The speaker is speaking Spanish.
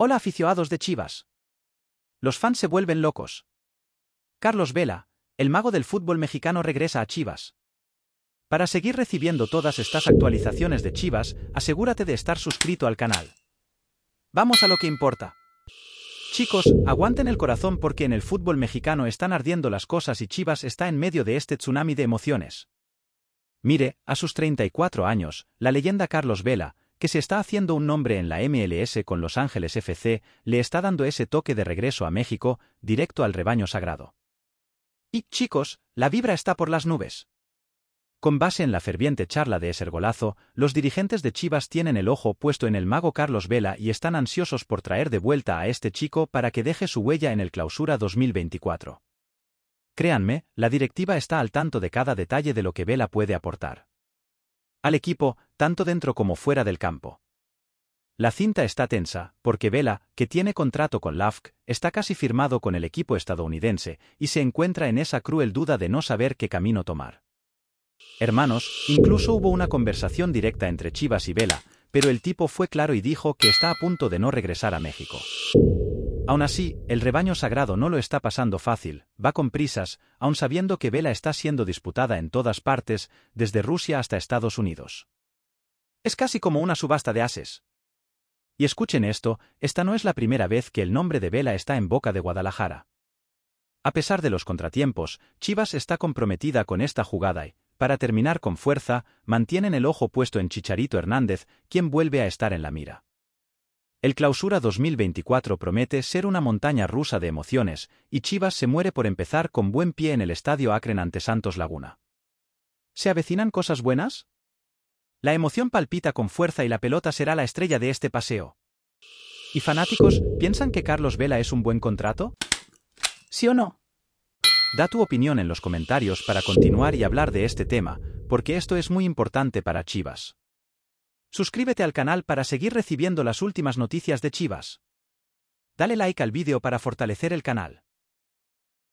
Hola aficionados de Chivas. Los fans se vuelven locos. Carlos Vela, el mago del fútbol mexicano regresa a Chivas. Para seguir recibiendo todas estas actualizaciones de Chivas, asegúrate de estar suscrito al canal. Vamos a lo que importa. Chicos, aguanten el corazón porque en el fútbol mexicano están ardiendo las cosas y Chivas está en medio de este tsunami de emociones. Mire, a sus 34 años, la leyenda Carlos Vela, que se está haciendo un nombre en la MLS con Los Ángeles FC, le está dando ese toque de regreso a México, directo al rebaño sagrado. Y, chicos, la vibra está por las nubes. Con base en la ferviente charla de ese golazo, los dirigentes de Chivas tienen el ojo puesto en el mago Carlos Vela y están ansiosos por traer de vuelta a este chico para que deje su huella en el clausura 2024. Créanme, la directiva está al tanto de cada detalle de lo que Vela puede aportar al equipo, tanto dentro como fuera del campo. La cinta está tensa, porque Vela, que tiene contrato con LAFC, está casi firmado con el equipo estadounidense y se encuentra en esa cruel duda de no saber qué camino tomar. Hermanos, incluso hubo una conversación directa entre Chivas y Vela, pero el tipo fue claro y dijo que está a punto de no regresar a México. Aún así, el rebaño sagrado no lo está pasando fácil, va con prisas, aun sabiendo que Vela está siendo disputada en todas partes, desde Rusia hasta Estados Unidos. Es casi como una subasta de ases. Y escuchen esto, esta no es la primera vez que el nombre de Vela está en boca de Guadalajara. A pesar de los contratiempos, Chivas está comprometida con esta jugada y, para terminar con fuerza, mantienen el ojo puesto en Chicharito Hernández, quien vuelve a estar en la mira. El Clausura 2024 promete ser una montaña rusa de emociones, y Chivas se muere por empezar con buen pie en el estadio Acren ante Santos Laguna. ¿Se avecinan cosas buenas? La emoción palpita con fuerza y la pelota será la estrella de este paseo. ¿Y fanáticos piensan que Carlos Vela es un buen contrato? ¿Sí o no? Da tu opinión en los comentarios para continuar y hablar de este tema, porque esto es muy importante para Chivas. Suscríbete al canal para seguir recibiendo las últimas noticias de Chivas. Dale like al vídeo para fortalecer el canal.